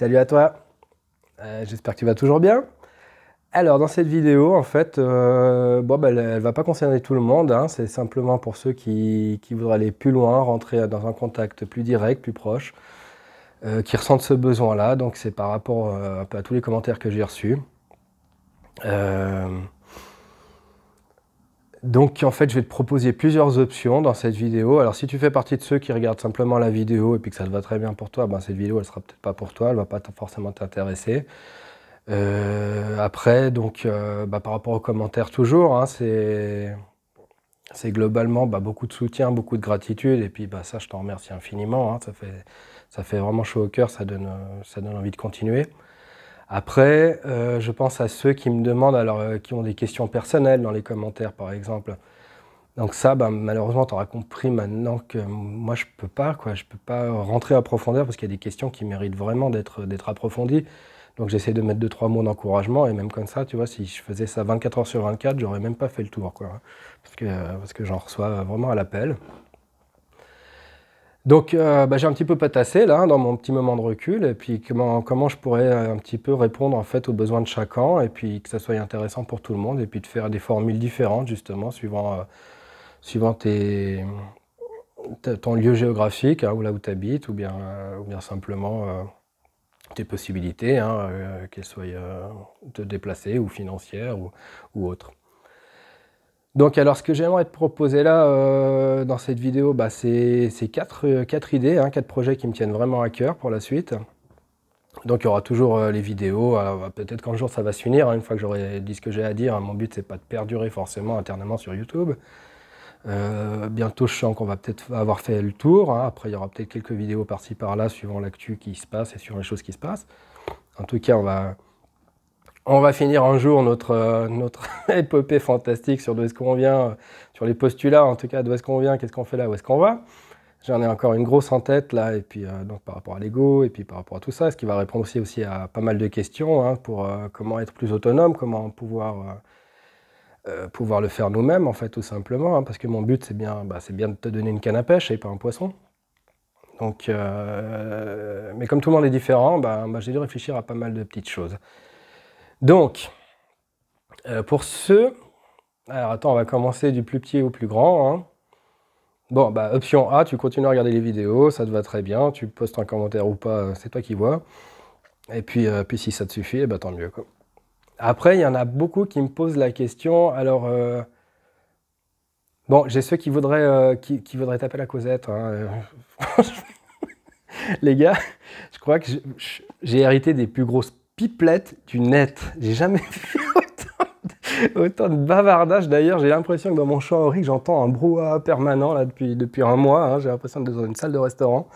Salut à toi, euh, j'espère que tu vas toujours bien. Alors dans cette vidéo en fait, euh, bah, elle ne va pas concerner tout le monde, hein. c'est simplement pour ceux qui, voudraient aller plus loin, rentrer dans un contact plus direct, plus proche, euh, qui ressentent ce besoin là, donc c'est par rapport à tous les commentaires que j'ai reçus. Donc en fait, je vais te proposer plusieurs options dans cette vidéo. Alors si tu fais partie de ceux qui regardent simplement la vidéo et puis que ça te va très bien pour toi, ben, cette vidéo, elle sera peut-être pas pour toi, elle va pas forcément t'intéresser. Euh, après, donc euh, ben, par rapport aux commentaires toujours, hein, c'est globalement ben, beaucoup de soutien, beaucoup de gratitude. Et puis ça, je t'en remercie infiniment. Hein. ça, fait, vraiment chaud au cœur, ça donne envie de continuer. Après, euh, je pense à ceux qui me demandent, alors euh, qui ont des questions personnelles dans les commentaires par exemple. Donc ça, ben, malheureusement, tu auras compris maintenant que moi, je peux pas, quoi. Je peux pas rentrer à profondeur parce qu'il y a des questions qui méritent vraiment euh, d'être approfondies. Donc j'essaie de mettre deux, trois mots d'encouragement et même comme ça, tu vois, si je faisais ça 24 heures sur 24, j'aurais même pas fait le tour, Parce que, parce que j'en reçois vraiment à l'appel. Donc euh, bah, j'ai un petit peu patassé là dans mon petit moment de recul et puis comment, je pourrais euh, un petit peu répondre en fait aux besoins de chacun et puis que ça soit intéressant pour tout le monde et puis de faire des formules différentes justement suivant, euh, suivant ton lieu géographique hein, ou là où tu habites ou bien, ou bien simplement tes possibilités, hein, qu'elles soient de déplacer ou financières ou autres. Donc alors ce que j'aimerais te proposer là euh, dans cette vidéo, bah, c'est 4 euh, quatre, idées, hein, quatre projets qui me tiennent vraiment à cœur pour la suite. Donc il y aura toujours euh, les vidéos, bah, peut-être qu'un jour ça va s'unir, hein, une fois que j'aurai dit ce que j'ai à dire, mon but c'est pas de perdurer forcément internement sur YouTube. bientôt je sens qu'on va peut-être avoir fait le tour, hein. après il y aura peut-être quelques vidéos par-ci par-là suivant l'actu qui se passe et sur les choses qui se passent. En tout cas on va, on va finir un jour notre, euh, notre épopée fantastique sur d'où est-ce qu'on vient, euh, sur les postulats en tout cas, d'où est-ce qu'on vient, qu'est-ce qu'on fait là, où est-ce qu'on va. J'en ai encore une grosse en tête là, et puis euh, donc par rapport à l'ego, et puis par rapport à tout ça, ce qui va répondre aussi, aussi à pas mal de questions hein, pour comment être plus autonome, comment pouvoir, pouvoir le faire nous-mêmes en fait tout simplement, hein, parce que mon but c'est bien, bah, bien de te donner une canne à pêche et pas un poisson. Donc, mais comme tout le monde est différent, bah, bah, j'ai dû réfléchir à pas mal de petites choses. Donc, euh, pour ceux... Alors attends, on va commencer du plus petit au plus grand. Hein. Bon, bah, option A, tu continues à regarder les vidéos, ça te va très bien, tu postes un commentaire ou pas, euh, c'est toi qui vois. Et puis, euh, puis si ça te suffit, eh ben, tant mieux. Après, il y en a beaucoup qui me posent la question, alors... bon, j'ai ceux qui voudraient, qui, voudraient taper la causette. Hein, les gars, je crois que j'ai hérité des plus grosses pipelette du net. J'ai jamais vu autant de, autant bavardage. D'ailleurs, j'ai l'impression que dans mon champ aurique, j'entends un brouhaha permanent là, depuis, depuis un mois. Hein. J'ai l'impression d'être dans une salle de restaurant.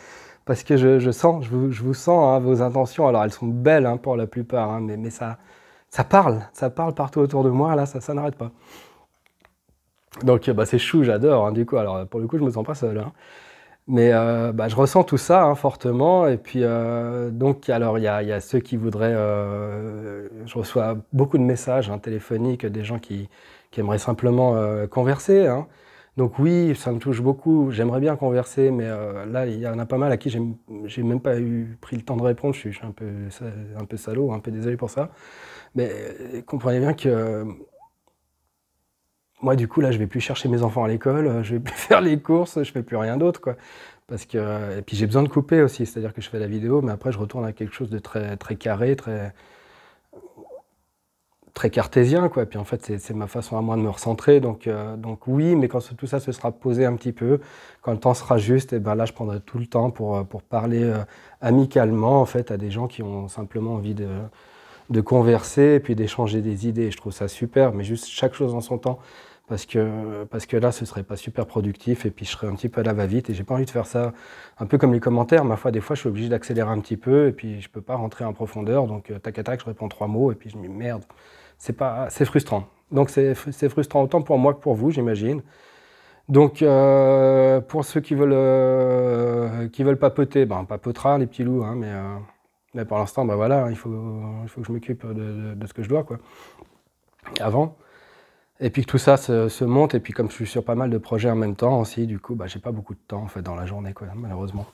Parce que je, je sens, je vous, je vous sens hein, vos intentions. Alors, elles sont belles hein, pour la plupart, mais, mais ça, ça parle. Ça parle partout autour de moi. Là, ça, ça n'arrête pas. Donc, bah, c'est chou, j'adore. Du coup, alors pour le coup, je me sens pas seul. Mais euh, bah, je ressens tout ça hein, fortement. Et puis, euh, donc, alors, il y, a, ceux qui voudraient. Euh, je reçois beaucoup de messages hein, téléphoniques des gens qui, qui aimeraient simplement converser. Hein. Donc, oui, ça me touche beaucoup. J'aimerais bien converser, mais là, il y en a pas mal à qui j'ai même pas eu pris le temps de répondre. Je suis, suis un, peu, un peu salaud, un peu désolé pour ça. Mais comprenez bien que moi, du coup, là, je vais plus chercher mes enfants à l'école, euh, je ne vais plus faire les courses, je ne fais plus rien d'autre, quoi. Parce que, euh, et puis j'ai besoin de couper aussi, c'est-à-dire que je fais la vidéo, mais après je retourne à quelque chose de très, très carré, très, très cartésien, quoi. Puis en fait, c'est ma façon à moi de me recentrer, donc, euh, donc oui, mais quand tout ça se sera posé un petit peu, quand le temps sera juste, et eh ben là, je prendrai tout le temps pour, pour parler amicalement, en fait, à des gens qui ont simplement envie de de converser et puis d'échanger des idées. Je trouve ça super, mais juste chaque chose en son temps parce que, parce que là, ce serait pas super productif et puis je serais un petit peu à la va-vite et j'ai pas envie de faire ça un peu comme les commentaires. Ma foi, des fois, je suis obligé d'accélérer un petit peu et puis je peux pas rentrer en profondeur. Donc, euh, tac à tac, je réponds trois mots et puis je me dis merde. C'est, pas, c'est frustrant. Donc, c'est, c'est frustrant autant pour moi que pour vous, j'imagine. Donc, euh, pour ceux qui veulent, euh, qui veulent papoter, ben, on papotera, les petits loups, hein, mais, mais pour l'instant, ben voilà, hein, il faut, il faut que je m'occupe de, de, de ce que je dois, quoi. Avant. Et puis que tout ça se, monte, et puis comme je suis sur pas mal de projets en même temps aussi, du coup, bah, j'ai pas beaucoup de temps en fait dans la journée, quoi, malheureusement.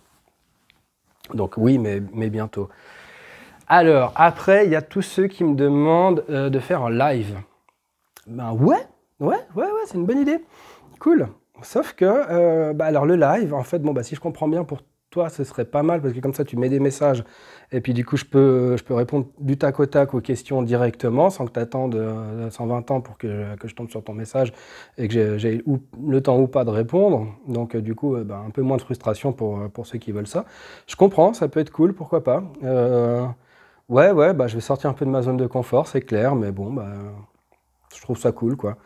Donc oui, mais, mais bientôt. Alors, après, il y a tous ceux qui me demandent euh, de faire un live. Ben ouais, ouais, ouais, ouais, c'est une bonne idée. Cool. Sauf que, euh, bah, alors le live, en fait, bon, bah, si je comprends bien pour toi, ce serait pas mal parce que comme ça, tu mets des messages et puis du coup, je peux, je peux répondre du tac au tac aux questions directement sans que tu attendes 120 euh, ans pour que, je tombe sur ton message et que j'ai le temps ou pas de répondre. Donc, euh, du coup, euh, ben, un peu moins de frustration pour, ceux qui veulent ça. Je comprends, ça peut être cool, pourquoi pas. ouais, ouais, bah, je vais sortir un peu de ma zone de confort, c'est clair, mais bon, bah, je trouve ça cool quoi.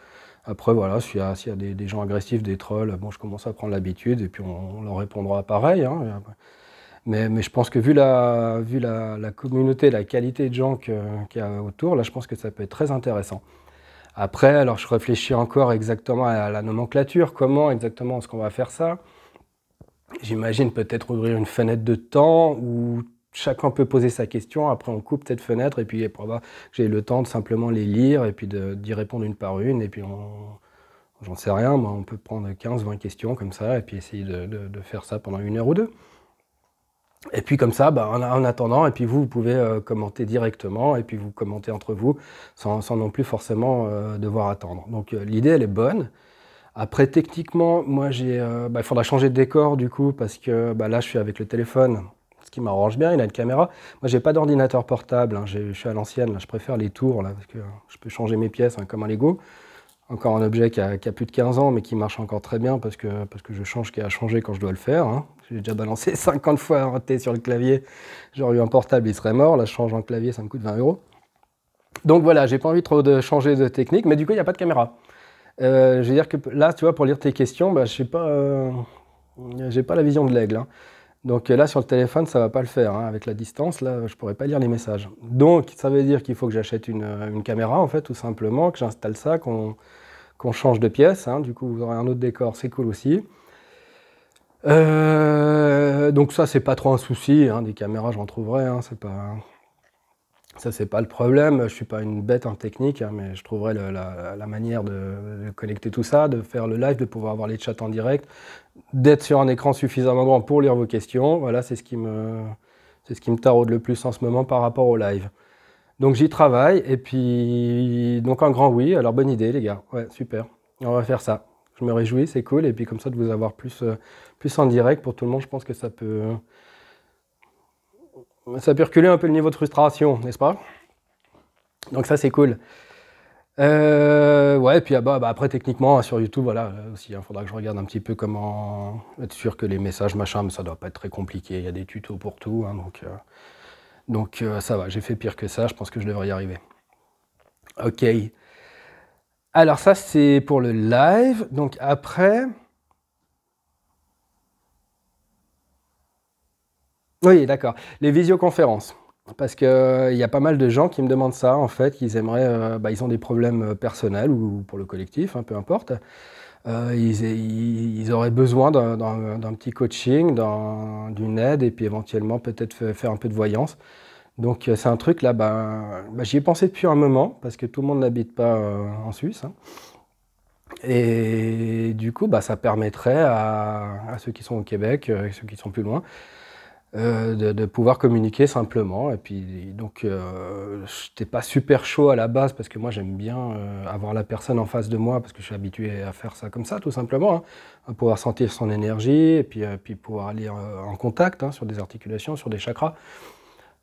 Après, voilà, s'il y a, des, gens agressifs, des trolls, bon, je commence à prendre l'habitude et puis on, leur répondra pareil. Hein. Mais, je pense que vu, la, communauté, la qualité de gens qu'il y a autour, là, je pense que ça peut être très intéressant. Après, alors je réfléchis encore exactement à la nomenclature, comment exactement est-ce qu'on va faire ça. J'imagine peut-être ouvrir une fenêtre de temps ou chacun peut poser sa question. Après, on coupe cette fenêtre et puis j'ai le temps de simplement les lire et puis d'y répondre une par une. Et puis, j'en sais rien, moi, on peut prendre 15-20 questions comme ça et puis essayer de, faire ça pendant une heure ou deux. Et puis comme ça, bah, en, attendant, et puis vous, vous pouvez euh, commenter directement, et puis vous commentez entre vous, sans, non plus forcément euh, devoir attendre. Donc euh, l'idée, elle est bonne. Après, techniquement, moi, j'ai, bah, il faudra changer de décor du coup, parce que bah, là, je suis avec le téléphone qui m'arrange bien. Il a une caméra. Moi, j'ai pas d'ordinateur portable. Hein. Je suis à l'ancienne. Je préfère les tours là, parce que hein, je peux changer mes pièces hein, comme un Lego. Encore un objet qui a, plus de 15 ans, mais qui marche encore très bien parce que, parce que je change qui a changé quand je dois le faire. J'ai déjà balancé 50 fois un T sur le clavier. J'aurais eu un portable, il serait mort. Là, je change un clavier, ça me coûte 20 euros. Donc voilà, j'ai pas envie trop de changer de technique, mais du coup, il n'y a pas de caméra. Euh, je veux dire que là, tu vois, pour lire tes questions, bah, je sais pas, euh, j'ai pas la vision de l'aigle. Donc euh, là, sur le téléphone, ça ne va pas le faire. Hein. Avec la distance, là, je ne pourrais pas lire les messages. Donc, ça veut dire qu'il faut que j'achète une, euh, caméra, en fait, tout simplement, que j'installe ça, qu'on change de pièce. Hein. Du coup, vous aurez un autre décor, c'est cool aussi. Euh, donc ça, c'est pas trop un souci. Hein. Des caméras, j'en trouverai. c'est pas... Ça, c'est pas le problème. Je suis pas une bête en technique, mais je trouverai la, manière de, connecter tout ça, de faire le live, de pouvoir avoir les chats en direct, d'être sur un écran suffisamment grand pour lire vos questions. Voilà, c'est ce qui me, c'est ce qui me taraude le plus en ce moment par rapport au live. Donc j'y travaille et puis donc un grand oui. Alors bonne idée les gars. Ouais, super. On va faire ça. Je me réjouis, c'est cool. Et puis comme ça de vous avoir plus, euh, plus en direct pour tout le monde, je pense que ça peut, ça peut reculer un peu le niveau de frustration, n'est-ce pas Donc ça c'est cool. Euh, et puis ah, bah, bah, après, techniquement, sur YouTube, voilà, euh, il hein, faudra que je regarde un petit peu comment être sûr que les messages, machin, mais ça doit pas être très compliqué. Il y a des tutos pour tout, hein, donc, euh, donc euh, ça va. J'ai fait pire que ça, je pense que je devrais y arriver. Ok. Alors ça, c'est pour le live. Donc après... Oui, d'accord. Les visioconférences parce qu'il euh, y a pas mal de gens qui me demandent ça, en fait, qu'ils aimeraient, euh, bah, ils ont des problèmes euh, personnels ou pour le collectif, hein, peu importe. ils, auraient besoin d'un petit coaching, d'une aide et puis éventuellement peut-être faire un peu de voyance. Donc c'est un truc là, ben, ben, j'y ai pensé depuis un moment parce que tout le monde n'habite pas en Suisse. Hein. Et du coup, bah, ça permettrait à, à, ceux qui sont au Québec, ceux qui sont plus loin, euh, de, pouvoir communiquer simplement. Et puis, donc, euh, je n'étais pas super chaud à la base parce que moi, j'aime bien euh, avoir la personne en face de moi parce que je suis habitué à faire ça comme ça, tout simplement. Hein. à pouvoir sentir son énergie et puis, puis pouvoir aller en contact hein, sur des articulations, sur des chakras.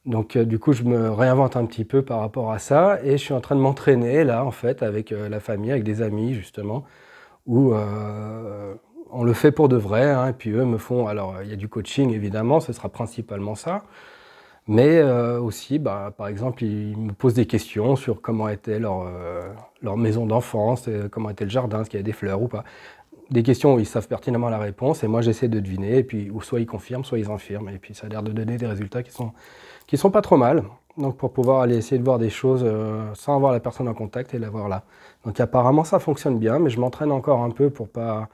Donc, du coup, je me réinvente un petit peu par rapport à ça et je suis en train de m'entraîner là, en fait, avec la famille, avec des amis, justement, où on le fait pour de vrai. Hein, et puis eux me font, alors il y a du coaching évidemment, ce sera principalement ça. Mais euh, aussi, bah, par exemple, ils me posent des questions sur comment était leur, euh, maison d'enfance, euh, comment était le jardin, est-ce qu'il y avait des fleurs ou pas. Des questions où ils savent pertinemment la réponse et moi j'essaie de deviner, et puis ou soit ils confirment, soit ils infirment, et puis ça a l'air de donner des résultats qui sont, qui sont pas trop mal. Donc pour pouvoir aller essayer de voir des choses sans avoir la personne en contact et la voir là. Donc apparemment ça fonctionne bien, mais je m'entraîne encore un peu pour pas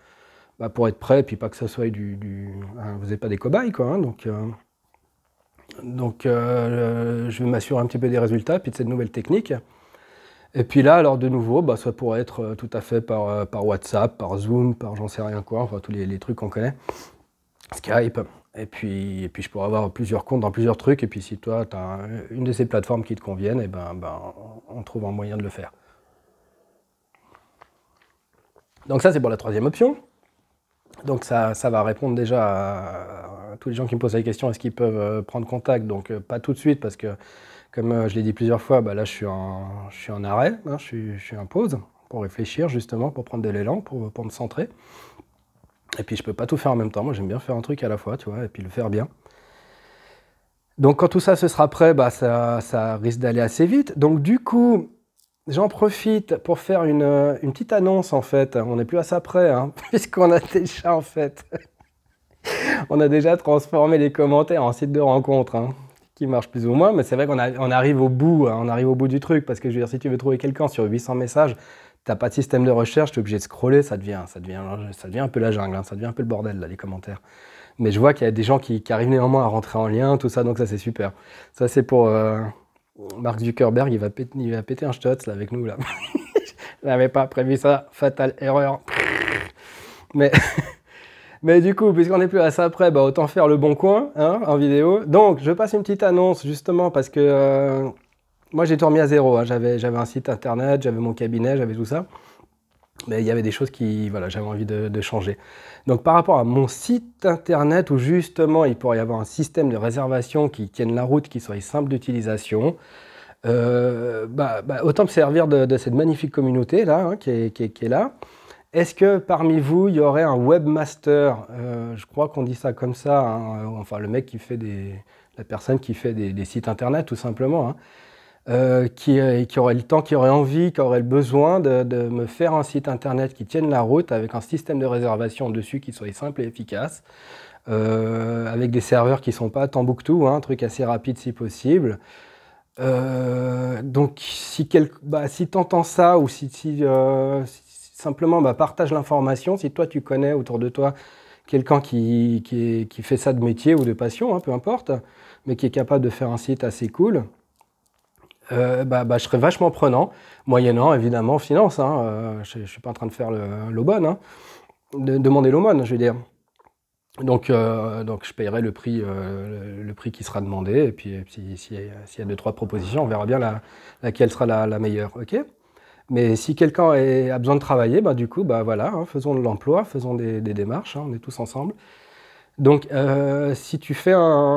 bah, pour être prêt, puis pas que ça soit du. Hein, vous n'êtes pas des cobayes, quoi. Hein, donc, euh, donc euh, je vais m'assurer un petit peu des résultats, puis de cette nouvelle technique. Et puis là, alors de nouveau, bah, ça pourrait être euh, tout à fait par, par WhatsApp, par Zoom, par j'en sais rien quoi, enfin tous les, trucs qu'on connaît, Skype. Et puis, et puis je pourrais avoir plusieurs comptes dans plusieurs trucs. Et puis si toi, tu as une de ces plateformes qui te conviennent, et ben, ben, on trouve un moyen de le faire. Donc ça, c'est pour la troisième option. Donc ça, ça, va répondre déjà à, tous les gens qui me posent la question, est-ce qu'ils peuvent euh, prendre contact Donc euh, pas tout de suite parce que, comme euh, je l'ai dit plusieurs fois, bah là je suis en, je suis en arrêt, hein, je, suis, en pause pour réfléchir justement, pour prendre de l'élan, pour, pour, me centrer. Et puis je peux pas tout faire en même temps, moi j'aime bien faire un truc à la fois, tu vois, et puis le faire bien. Donc quand tout ça se sera prêt, bah, ça risque d'aller assez vite. Donc du coup, J'en profite pour faire une, euh, une, petite annonce en fait. On n'est plus à ça près, hein, puisqu'on a déjà en fait, on a déjà transformé les commentaires en site de rencontre, hein, qui marche plus ou moins. Mais c'est vrai qu'on arrive au bout, hein, on arrive au bout du truc, parce que je veux dire, si tu veux trouver quelqu'un sur 800 messages, t'as pas de système de recherche, tu es obligé de scroller, ça devient, ça devient, ça devient un peu la jungle, ça devient un peu le bordel là, les commentaires. Mais je vois qu'il y a des gens qui, arrivent néanmoins à rentrer en lien, tout ça, donc ça c'est super. Ça c'est pour euh, Mark Zuckerberg, il va péter, il va péter un shot avec nous. là. Je n'avais pas prévu ça. Fatale erreur. Mais, mais du coup, puisqu'on n'est plus à ça près, bah, autant faire le bon coin hein, en vidéo. Donc, je passe une petite annonce justement parce que euh, moi, j'ai tout remis à zéro. Hein. J'avais un site internet, j'avais mon cabinet, j'avais tout ça mais il y avait des choses qui, voilà, j'avais envie de, changer. Donc par rapport à mon site internet où justement il pourrait y avoir un système de réservation qui tienne la route, qui soit simple d'utilisation, euh, bah, bah, autant me servir de, cette magnifique communauté là, hein, qui, est, là. Est-ce que parmi vous, il y aurait un webmaster euh, Je crois qu'on dit ça comme ça, hein, euh, enfin le mec qui fait des... la personne qui fait des, sites internet tout simplement. Hein. Euh, qui, qui, aurait le temps, qui aurait envie, qui aurait le besoin de, me faire un site internet qui tienne la route avec un système de réservation dessus qui soit simple et efficace, euh, avec des serveurs qui ne sont pas Tambouctou, hein, un truc assez rapide si possible. Euh, donc si, bah, t'entends ça ou si, simplement bah, partage l'information, si toi tu connais autour de toi quelqu'un qui, fait ça de métier ou de passion, hein, peu importe, mais qui est capable de faire un site assez cool, euh, bah, bah, je serai vachement prenant, moyennant évidemment finance. Hein, euh, je ne suis pas en train de faire l'aumône, hein, de, demander l'aumône, je veux dire. Donc, euh, donc je paierai le prix, le, prix qui sera demandé, et puis s'il si, y a deux, trois propositions, on verra bien la, laquelle sera la, meilleure. ok Mais si quelqu'un a besoin de travailler, bah, du coup, bah, voilà, hein, faisons de l'emploi, faisons des, démarches, hein, on est tous ensemble. Donc, si, tu fais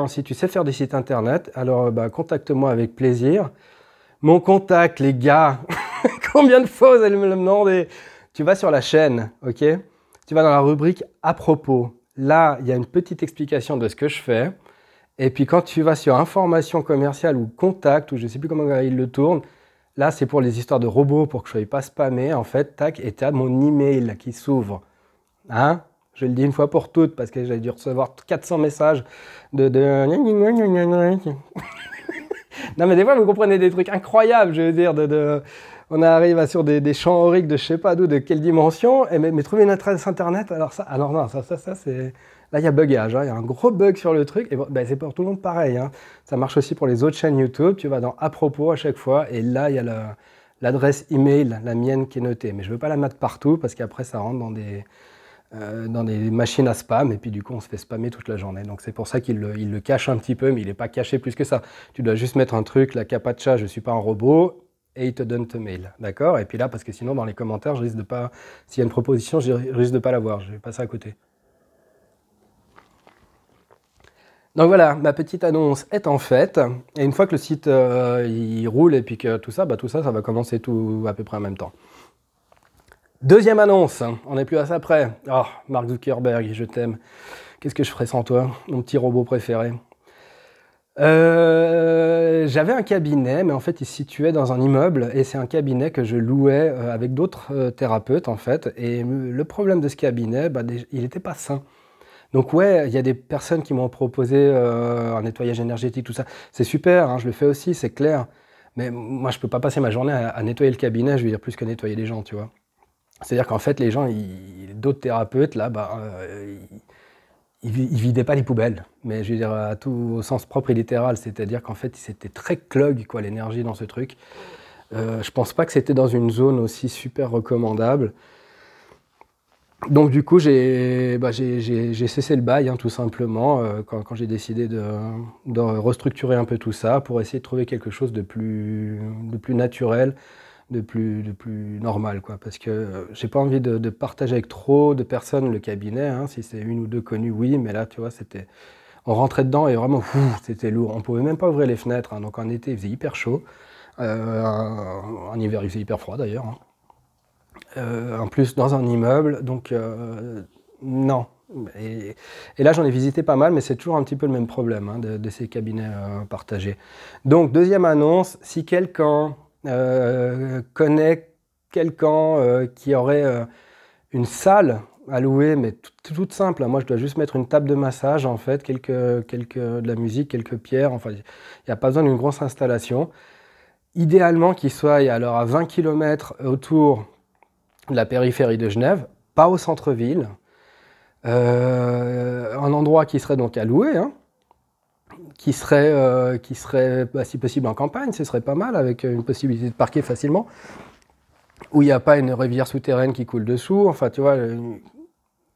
si tu sais faire des sites internet, alors bah, contacte-moi avec plaisir mon contact, les gars. Combien de fois vous allez me le demander Tu vas sur la chaîne, ok Tu vas dans la rubrique à propos. Là, il y a une petite explication de ce que je fais. Et puis quand tu vas sur information commerciale ou contact, ou je ne sais plus comment il le tourne, là c'est pour les histoires de robots, pour que je ne sois pas spammé, en fait, tac, et tu as mon email qui s'ouvre. Hein je le dis une fois pour toutes, parce que j'ai dû recevoir 400 messages de non, mais des fois, vous comprenez des trucs incroyables, je veux dire, de, on arrive sur des, champs auriques de je sais pas d'où, de quelle dimension, mais, trouver une adresse internet, alors ça, alors non, ça, ça, c'est. Là, il y a bugage, hein, il y a un gros bug sur le truc, et ben, c'est pour tout le monde pareil. Hein. Ça marche aussi pour les autres chaînes YouTube, tu vas dans à propos à chaque fois, et là, il y a l'adresse email, la mienne qui est notée, mais je veux pas la mettre partout parce qu'après, ça rentre dans des euh, dans des machines à spam, et puis du coup on se fait spammer toute la journée. Donc c'est pour ça qu'il le, cache un petit peu, mais il n'est pas caché plus que ça. Tu dois juste mettre un truc, la capacha, je ne suis pas un robot, et il te donne ton mail, d'accord Et puis là, parce que sinon dans les commentaires, je risque de pas, s'il y a une proposition, je risque de pas la voir, je vais passer à côté. Donc voilà, ma petite annonce est en fait. Et une fois que le site euh, il roule et puis que tout ça, bah, tout ça, ça va commencer tout à peu près en même temps. Deuxième annonce, hein. on n'est plus à ça près. Ah, oh, Mark Zuckerberg, je t'aime. Qu'est-ce que je ferais sans toi, mon petit robot préféré euh, J'avais un cabinet, mais en fait, il se situait dans un immeuble, et c'est un cabinet que je louais euh, avec d'autres euh, thérapeutes, en fait. Et le problème de ce cabinet, bah, il n'était pas sain. Donc ouais, il y a des personnes qui m'ont proposé un nettoyage énergétique, tout ça. C'est super, hein, je le fais aussi, c'est clair. Mais moi, je ne peux pas passer ma journée à nettoyer le cabinet, je veux dire, plus que nettoyer les gens, tu vois. C'est-à-dire qu'en fait, les gens, d'autres thérapeutes, là, bah, euh, ils, ne vidaient pas les poubelles. Mais je veux dire, à tout, au sens propre et littéral, c'est-à-dire qu'en fait, c'était très clog, quoi, l'énergie dans ce truc. Euh, je pense pas que c'était dans une zone aussi super recommandable. Donc du coup, j'ai bah, cessé le bail, hein, tout simplement, euh, quand, j'ai décidé de, restructurer un peu tout ça pour essayer de trouver quelque chose de plus, de plus naturel, de plus, de plus normal, quoi, parce que euh, j'ai pas envie de, partager avec trop de personnes le cabinet. Hein. si c'est une ou deux connues, oui, mais là, tu vois, c'était, on rentrait dedans et vraiment, c'était lourd. On pouvait même pas ouvrir les fenêtres. Hein. donc en été, il faisait hyper chaud. Euh, en, hiver, il faisait hyper froid d'ailleurs. Hein. Euh, en plus, dans un immeuble, donc non. Et, là, j'en ai visité pas mal, mais c'est toujours un petit peu le même problème de, ces cabinets partagés. Donc, deuxième annonce, si quelqu'un euh, connaît quelqu'un euh, qui aurait euh, une salle à louer, mais toute simple. Hein. Moi, je dois juste mettre une table de massage, en fait, quelques, quelques, de la musique, quelques pierres. Enfin, il n'y a pas besoin d'une grosse installation. Idéalement, qu'il soit alors à 20 km autour de la périphérie de Genève, pas au centre-ville. un endroit qui serait donc à louer, hein, qui serait, euh, bah, si possible en campagne, ce serait pas mal, avec euh, une possibilité de parquer facilement, où il n'y a pas une rivière souterraine qui coule dessous, enfin tu vois,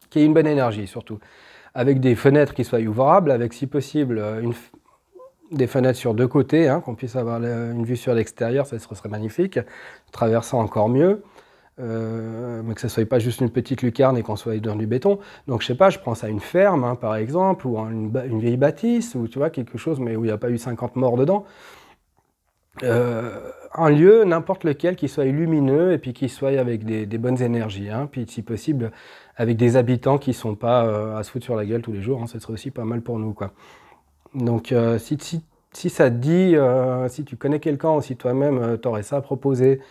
qui ait une bonne énergie surtout, avec des fenêtres qui soient ouvrables, avec si possible euh, des fenêtres sur deux côtés, hein, qu'on puisse avoir une vue sur l'extérieur, ça serait magnifique, traversant encore mieux euh, mais que ce soit pas juste une petite lucarne et qu'on soit dans du béton. Donc je sais pas, je pense à une ferme hein, par exemple, ou une, vieille bâtisse, ou tu vois, quelque chose, mais où il n'y a pas eu 50 morts dedans. Euh, un lieu, n'importe lequel, qui soit lumineux et puis qui soit avec des, bonnes énergies. Hein, puis, si possible, avec des habitants qui ne sont pas euh, à se foutre sur la gueule tous les jours. Hein, ce serait aussi pas mal pour nous. Quoi. Donc, euh, si, si, si, ça te dit, si tu connais quelqu'un ou si toi-même, tu aurais ça à proposer,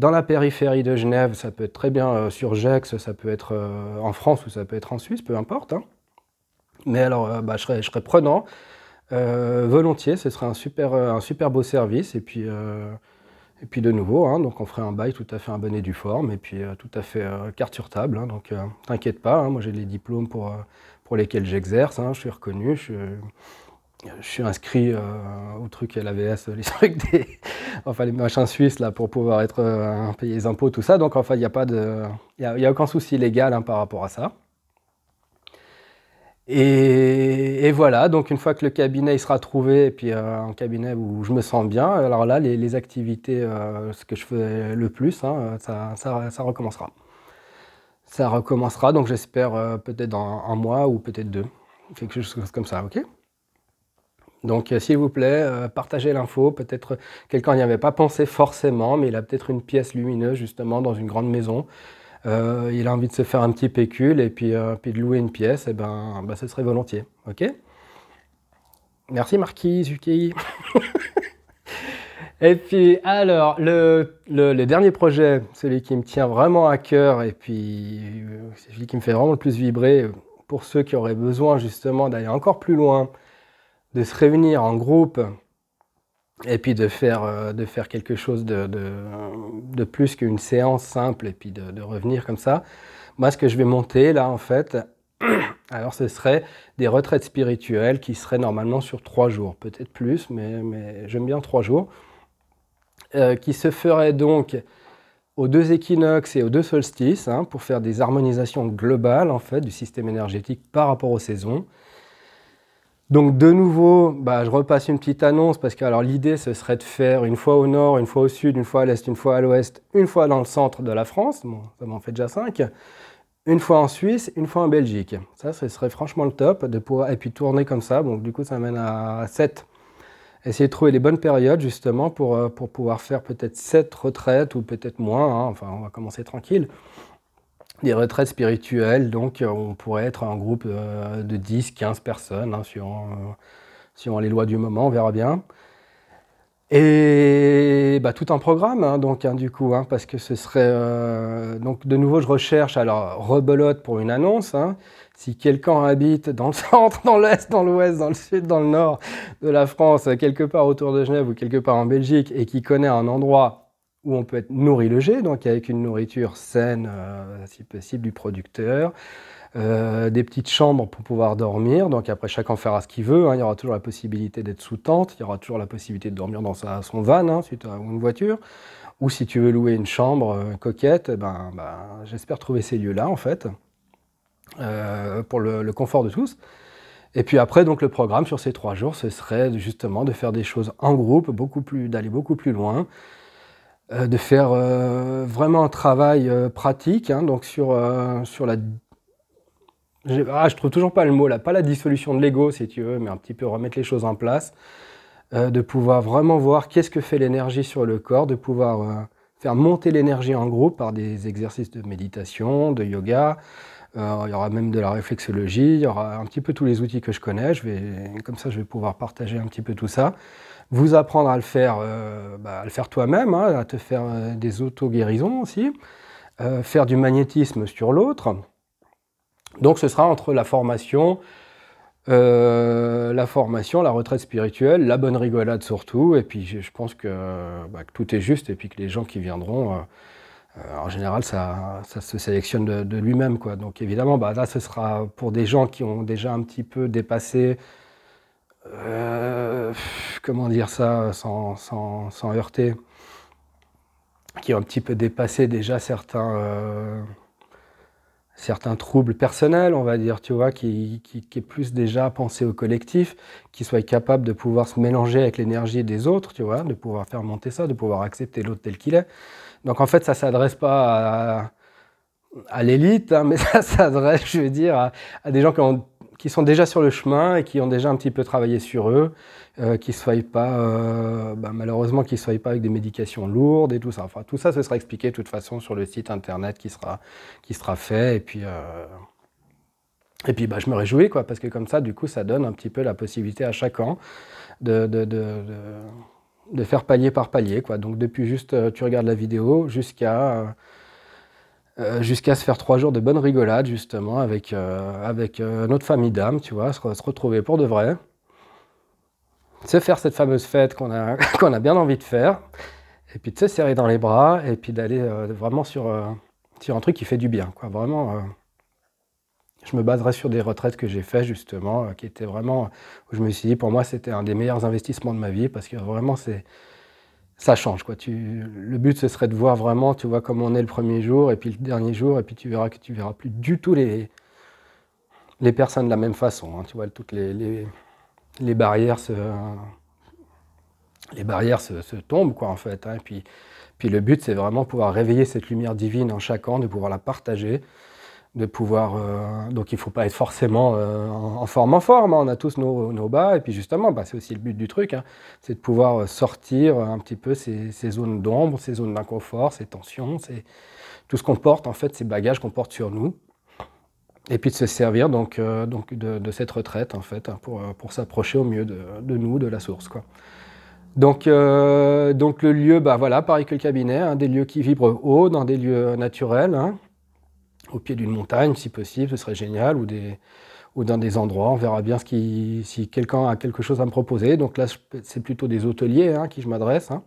dans la périphérie de Genève, ça peut être très bien euh, sur Gex, ça peut être euh, en France ou ça peut être en Suisse, peu importe. Hein. Mais alors, euh, bah, je, serais, prenant, volontiers, ce serait un super, un super beau service. Et puis, et puis de nouveau, hein, donc on ferait un bail tout à fait un bonnet du forme et puis tout à fait carte sur table. Hein. donc t'inquiète pas, moi j'ai les diplômes pour, pour lesquels j'exerce, je suis reconnu, je suis inscrit euh, au truc LAVS, les trucs des. enfin, les machins suisses, là, pour pouvoir être euh, payer les impôts, tout ça. Donc, enfin, il n'y a pas de. Il a, aucun souci légal hein, par rapport à ça. Et, voilà, donc une fois que le cabinet sera trouvé, et puis euh, un cabinet où je me sens bien, alors là, les, activités, ce que je fais le plus, hein, ça, ça, ça, recommencera. Ça recommencera, donc j'espère peut-être dans un mois ou peut-être deux, quelque chose comme ça, ok donc euh, s'il vous plaît, euh, partagez l'info. Peut-être quelqu'un n'y avait pas pensé forcément, mais il a peut-être une pièce lumineuse justement dans une grande maison. Euh, il a envie de se faire un petit pécule et puis, puis de louer une pièce, et eh ben, bah, ce serait volontiers. Ok Merci Marquis, Zuki. et puis alors, le, le dernier projet, celui qui me tient vraiment à cœur et puis celui qui me fait vraiment le plus vibrer, pour ceux qui auraient besoin justement d'aller encore plus loin de se réunir en groupe et puis de faire, euh, de faire quelque chose de, de, plus qu'une séance simple et puis de, revenir comme ça. Moi, ce que je vais monter là, en fait, alors ce serait des retraites spirituelles qui seraient normalement sur trois jours, peut-être plus, mais, mais j'aime bien trois jours, euh, qui se feraient donc aux deux équinoxes et aux deux solstices hein, pour faire des harmonisations globales en fait du système énergétique par rapport aux saisons. Donc de nouveau, bah, je repasse une petite annonce parce que l'idée ce serait de faire une fois au nord, une fois au sud, une fois à l'est, une fois à l'ouest, une fois dans le centre de la France, bon, ça m'en fait déjà cinq, une fois en Suisse, une fois en Belgique. Ça ce serait franchement le top de pouvoir et puis tourner comme ça. Donc du coup ça mène à 7. Essayer de trouver les bonnes périodes justement pour, euh, pouvoir faire peut-être 7 retraites ou peut-être moins, hein. enfin on va commencer tranquille des retraites spirituelles, donc euh, on pourrait être un groupe euh, de 10, 15 personnes, hein, euh, suivant, les lois du moment, on verra bien. Et bah, tout un programme, hein, donc hein, du coup, parce que ce serait. donc de nouveau, je recherche, alors rebelote pour une annonce. si quelqu'un habite dans le centre, dans l'est, dans l'ouest, dans le sud, dans le nord de la France, quelque part autour de Genève ou quelque part en Belgique, et qui connaît un endroit où on peut être nourri logé, donc avec une nourriture saine, euh, si possible, du producteur, euh, des petites chambres pour pouvoir dormir, donc après chacun fera ce qu'il veut, hein. il y aura toujours la possibilité d'être sous tente, il y aura toujours la possibilité de dormir dans son van, hein, si une voiture, ou si tu veux louer une chambre euh, coquette, eh ben, bah, j'espère trouver ces lieux-là en fait, pour le, le confort de tous. Et puis après, donc le programme sur ces trois jours, ce serait justement de faire des choses en groupe, beaucoup plus, d'aller beaucoup plus loin, euh, de faire euh, vraiment un travail euh, pratique, hein, donc sur, sur la ah, je trouve toujours pas le mot là, pas la dissolution de l'ego si tu veux, mais un petit peu remettre les choses en place, de pouvoir vraiment voir qu'est-ce que fait l'énergie sur le corps, de pouvoir faire monter l'énergie en groupe par des exercices de méditation, de yoga. il y aura même de la réflexologie, il y aura un petit peu tous les outils que je connais. Je vais, comme ça, je vais pouvoir partager un petit peu tout ça vous apprendre à le faire, euh, bah, à le faire toi-même, hein, à te faire euh, des auto-guérisons aussi, euh, faire du magnétisme sur l'autre. Donc ce sera entre la formation, la formation, la retraite spirituelle, la bonne rigolade surtout, et puis je, pense bah, que, tout est juste, et puis que les gens qui viendront, en général, ça, se sélectionne de, lui-même. Donc évidemment, bah, là ce sera pour des gens qui ont déjà un petit peu dépassé euh, comment dire ça sans, sans, heurter, qui ont un petit peu dépassé déjà certains, euh, certains troubles personnels, on va dire, tu vois, qui, qui, est plus déjà pensé au collectif, qui soit capable de pouvoir se mélanger avec l'énergie des autres, tu vois, de pouvoir faire monter ça, de pouvoir accepter l'autre tel qu'il est. Donc en fait, ça ne s'adresse pas à, l'élite, hein, mais ça s'adresse, je veux dire, à des gens qui ont qui sont déjà sur le chemin et qui ont déjà un petit peu travaillé sur eux, euh, qui ne soient pas, euh, bah, malheureusement, qui soient pas avec des médications lourdes et tout ça. Enfin, tout ça, ce sera expliqué de toute façon sur le site internet qui sera, qui sera fait. Et puis, euh, et puis bah, je me réjouis, quoi, parce que comme ça, du coup, ça donne un petit peu la possibilité à chacun de, de, de, de faire palier par palier. Quoi. Donc, depuis juste, tu regardes la vidéo jusqu'à. Euh, jusqu'à se faire trois jours de bonnes rigolades justement, avec, euh, avec euh, notre famille d'âme, tu vois, se, retrouver pour de vrai. Se faire cette fameuse fête qu'on a, a bien envie de faire. Et puis de se serrer dans les bras, et puis d'aller vraiment sur, sur un truc qui fait du bien, quoi. Vraiment. je me baserai sur des retraites que j'ai faites, justement, qui étaient vraiment, où je me suis dit, pour moi, c'était un des meilleurs investissements de ma vie, parce que vraiment, c'est, ça change. Quoi. Tu, le but, ce serait de voir vraiment, tu vois, comment on est le premier jour, et puis le dernier jour, et puis tu verras que tu verras plus du tout les, les personnes de la même façon. Hein. tu vois, toutes les, les, barrières se... Les barrières se, tombent, quoi, en fait. Hein. et puis, puis le but, c'est vraiment pouvoir réveiller cette lumière divine en chacun, de pouvoir la partager, de pouvoir. Euh, donc il ne faut pas être forcément euh, en, forme en forme. Hein. On a tous nos, bas. Et puis justement, bah, c'est aussi le but du truc. Hein, c'est de pouvoir euh, sortir un petit peu ces, zones d'ombre, ces zones d'inconfort, ces tensions, c'est tout ce qu'on porte, en fait, ces bagages qu'on porte sur nous. Et puis de se servir donc, donc de, cette retraite, en fait, hein, pour, s'approcher au mieux de, nous, de la source. Quoi. Donc, donc le lieu, bah, voilà, pareil que le cabinet, des lieux qui vibrent haut, dans des lieux naturels au pied d'une montagne, si possible, ce serait génial, ou, des, ou dans des endroits. On verra bien ce qui, si quelqu'un a quelque chose à me proposer. Donc là, c'est plutôt des hôteliers hein, qui je m'adresse, hein.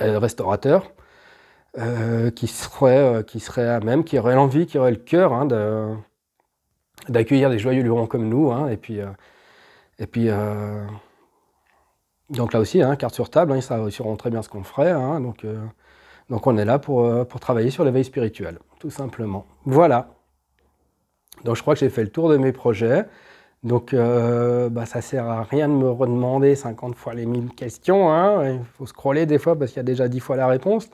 euh, restaurateurs, euh, qui, seraient, euh, qui seraient à même, qui auraient l'envie, qui auraient le cœur hein, d'accueillir des joyeux lurons comme nous. Hein. et puis, et puis donc là aussi, carte sur table, ils sauront très bien ce qu'on ferait. donc, donc on est là pour, pour travailler sur l'éveil spirituel tout simplement. Voilà. Donc je crois que j'ai fait le tour de mes projets. Donc euh, bah, ça sert à rien de me redemander 50 fois les 1000 questions. Hein. Il faut scroller des fois parce qu'il y a déjà 10 fois la réponse.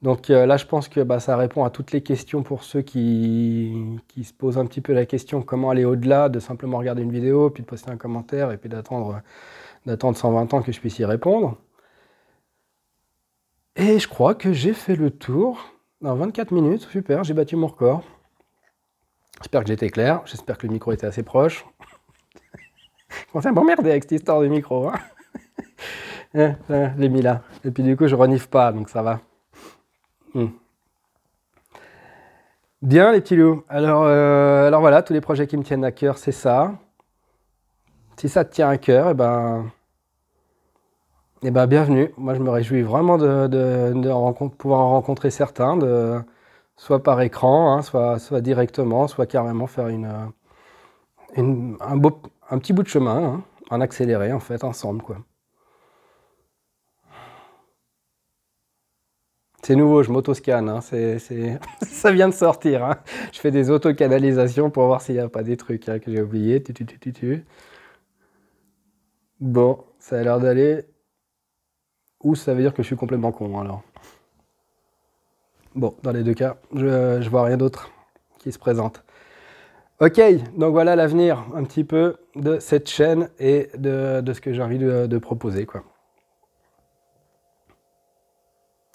Donc euh, là, je pense que bah, ça répond à toutes les questions pour ceux qui, qui se posent un petit peu la question comment aller au-delà de simplement regarder une vidéo, puis de poster un commentaire, et puis d'attendre 120 ans que je puisse y répondre. Et je crois que j'ai fait le tour. Non, 24 minutes, super, j'ai battu mon record. J'espère que j'étais clair, j'espère que le micro était assez proche. Je commence à m'emmerder avec cette histoire de micro. Hein je mis là. Et puis du coup, je renifle pas, donc ça va. Hmm. Bien, les petits loups. Alors, euh, alors voilà, tous les projets qui me tiennent à cœur, c'est ça. Si ça te tient à cœur, et eh ben, eh bien, bienvenue. Moi, je me réjouis vraiment de, pouvoir rencontrer certains, soit par écran, hein, soit, directement, soit carrément faire une, un, petit bout de chemin, hein, en accéléré, en fait, ensemble. C'est nouveau, je mauto hein, ça vient de sortir. Hein. Je fais des auto-canalisations pour voir s'il n'y a pas des trucs que j'ai oubliés. Bon, ça a l'air d'aller ou ça veut dire que je suis complètement con alors. Bon, dans les deux cas, je, vois rien d'autre qui se présente. Ok, donc voilà l'avenir un petit peu de cette chaîne et de, ce que j'ai envie de, proposer. Quoi.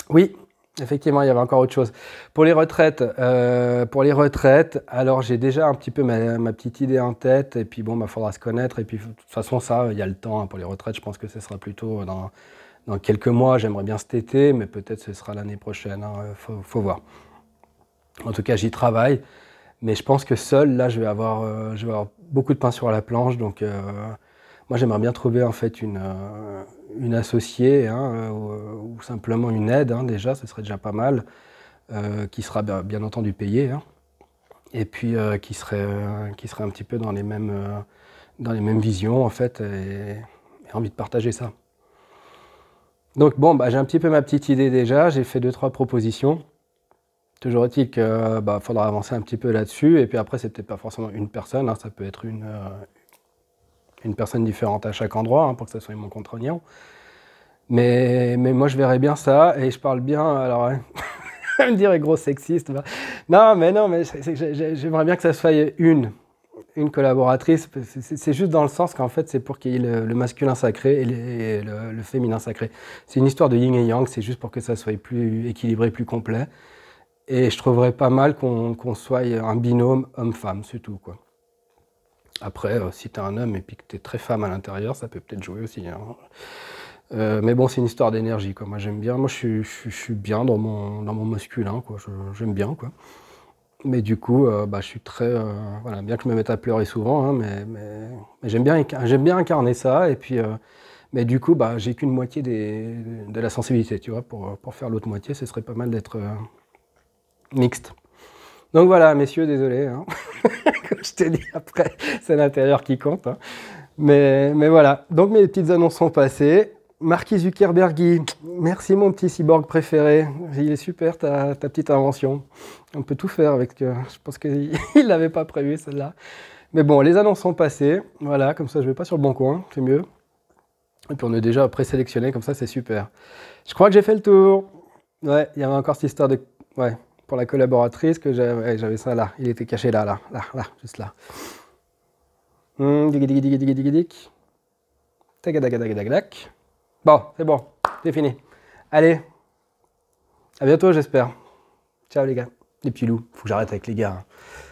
Oui, effectivement, il y avait encore autre chose. Pour les retraites, euh, pour les retraites, alors j'ai déjà un petit peu ma, petite idée en tête, et puis bon, il bah, faudra se connaître, et puis de toute façon, ça, il y a le temps hein, pour les retraites, je pense que ce sera plutôt dans, dans quelques mois, j'aimerais bien cet été, mais peut-être ce sera l'année prochaine, il hein, euh, faut, voir. En tout cas, j'y travaille, mais je pense que seul, là, je vais avoir, euh, beaucoup de pain sur la planche, donc euh, moi, j'aimerais bien trouver en fait une, associée hein, ou, simplement une aide, hein, déjà, ce serait déjà pas mal, qui sera bien, entendu payée, et puis qui, serait, un petit peu dans les mêmes, visions, en fait, et envie de partager ça. Donc bon, bah, j'ai un petit peu ma petite idée déjà, j'ai fait deux, trois propositions. Toujours est-il qu'il bah, faudra avancer un petit peu là-dessus, et puis après, c'est peut-être pas forcément une personne, hein. ça peut être euh, une, personne différente à chaque endroit, hein, pour que ça soit mon contraignant. Mais, moi, je verrais bien ça, et je parle bien, alors... Hein. me dire gros sexiste. Non, mais non, mais j'aimerais bien que ça soit une une collaboratrice, c'est juste dans le sens qu'en fait, c'est pour qu'il y ait le, masculin sacré et, le, féminin sacré. C'est une histoire de yin et yang, c'est juste pour que ça soit plus équilibré, plus complet. Et je trouverais pas mal qu'on soit un binôme homme-femme, c'est tout, quoi. Après, si euh, si t'es un homme et puis que t'es très femme à l'intérieur, ça peut peut-être jouer aussi. Hein. Euh, mais bon, c'est une histoire d'énergie, quoi. Moi, j'aime bien. Moi, je suis, suis bien dans mon, dans mon masculin, quoi. J'aime bien, quoi. Mais du coup, euh, bah, je suis très. Euh, voilà, bien que je me mette à pleurer souvent, hein, mais, j'aime bien, incarner ça. Et puis, euh, mais du coup, bah, j'ai qu'une moitié de la sensibilité, tu vois. Pour, faire l'autre moitié, ce serait pas mal d'être mixte. Donc voilà, messieurs, désolé. Hein. Comme je t'ai dit après, c'est l'intérieur qui compte. Hein. mais voilà. Donc mes petites annonces sont passées. Marquis Zuckerberg, merci mon petit cyborg préféré. Il est super ta, petite invention. On peut tout faire avec. je pense qu'il n'avait pas prévu celle-là. Mais bon, les annonces sont passées. Voilà, comme ça je ne vais pas sur le bon coin, c'est mieux. Et puis on est déjà présélectionné, comme ça c'est super. Je crois que j'ai fait le tour. Ouais, il y avait encore cette histoire de. Ouais, pour la collaboratrice que j'avais ça là. Il était caché là, là, là, là, juste là. Hum, dig Bon, c'est bon, c'est fini. Allez, à bientôt j'espère. Ciao les gars. Les petits loups, faut que j'arrête avec les gars. Hein.